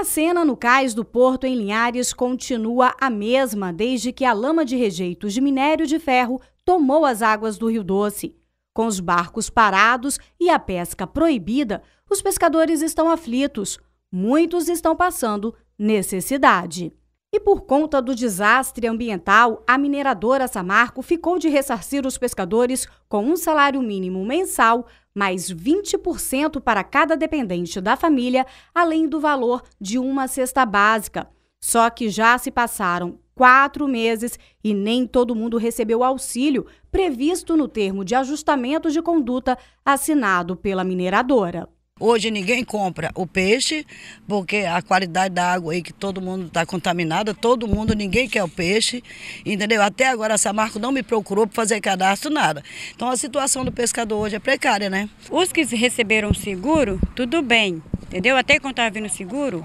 A cena no cais do porto em Linhares continua a mesma desde que a lama de rejeitos de minério de ferro tomou as águas do Rio Doce. Com os barcos parados e a pesca proibida, os pescadores estão aflitos. Muitos estão passando necessidade. E por conta do desastre ambiental, a mineradora Samarco ficou de ressarcir os pescadores com um salário mínimo mensal, mais 20% para cada dependente da família, além do valor de uma cesta básica. Só que já se passaram quatro meses e nem todo mundo recebeu o auxílio previsto no termo de ajustamento de conduta assinado pela mineradora. Hoje ninguém compra o peixe, porque a qualidade da água aí que todo mundo está contaminada, todo mundo, ninguém quer o peixe, entendeu? Até agora a Samarco não me procurou para fazer cadastro, nada. Então a situação do pescador hoje é precária, né? Os que receberam seguro, tudo bem, entendeu? Até quando estava vindo seguro,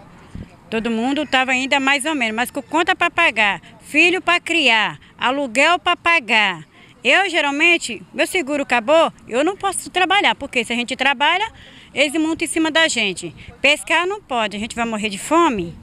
todo mundo estava ainda mais ou menos, mas com conta para pagar, filho para criar, aluguel para pagar eu geralmente, meu seguro acabou, eu não posso trabalhar, porque se a gente trabalha, eles montam em cima da gente. Pescar não pode, a gente vai morrer de fome.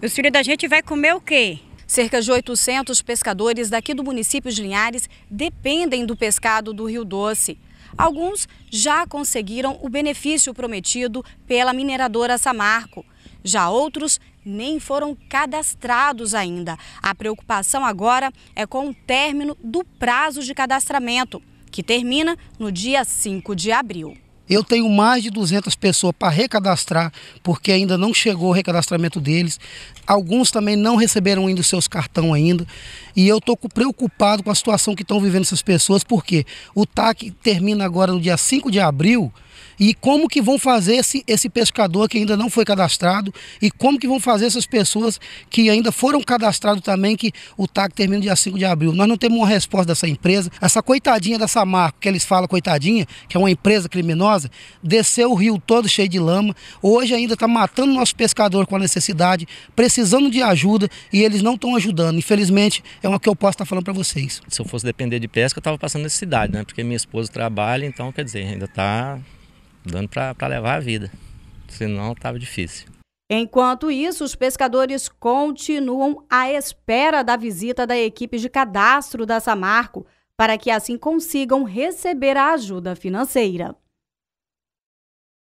E os filhos da gente vai comer o quê? Cerca de 800 pescadores daqui do município de Linhares dependem do pescado do Rio Doce. Alguns já conseguiram o benefício prometido pela mineradora Samarco. Já outros nem foram cadastrados ainda. A preocupação agora é com o término do prazo de cadastramento, que termina no dia 5 de abril. Eu tenho mais de 200 pessoas para recadastrar, porque ainda não chegou o recadastramento deles. Alguns também não receberam ainda os seus cartão ainda. E eu estou preocupado com a situação que estão vivendo essas pessoas, porque o TAC termina agora no dia 5 de abril e como que vão fazer esse, esse pescador que ainda não foi cadastrado e como que vão fazer essas pessoas que ainda foram cadastradas também, que o TAC termina dia 5 de abril. Nós não temos uma resposta dessa empresa. Essa coitadinha dessa marca, que eles falam coitadinha, que é uma empresa criminosa, desceu o rio todo cheio de lama. Hoje ainda está matando nosso pescador com a necessidade, precisando de ajuda e eles não estão ajudando. Infelizmente, é uma que eu posso estar tá falando para vocês. Se eu fosse depender de pesca, eu estava passando necessidade, né? Porque minha esposa trabalha, então quer dizer, ainda está dando para levar a vida, senão estava difícil. Enquanto isso, os pescadores continuam à espera da visita da equipe de cadastro da Samarco para que assim consigam receber a ajuda financeira.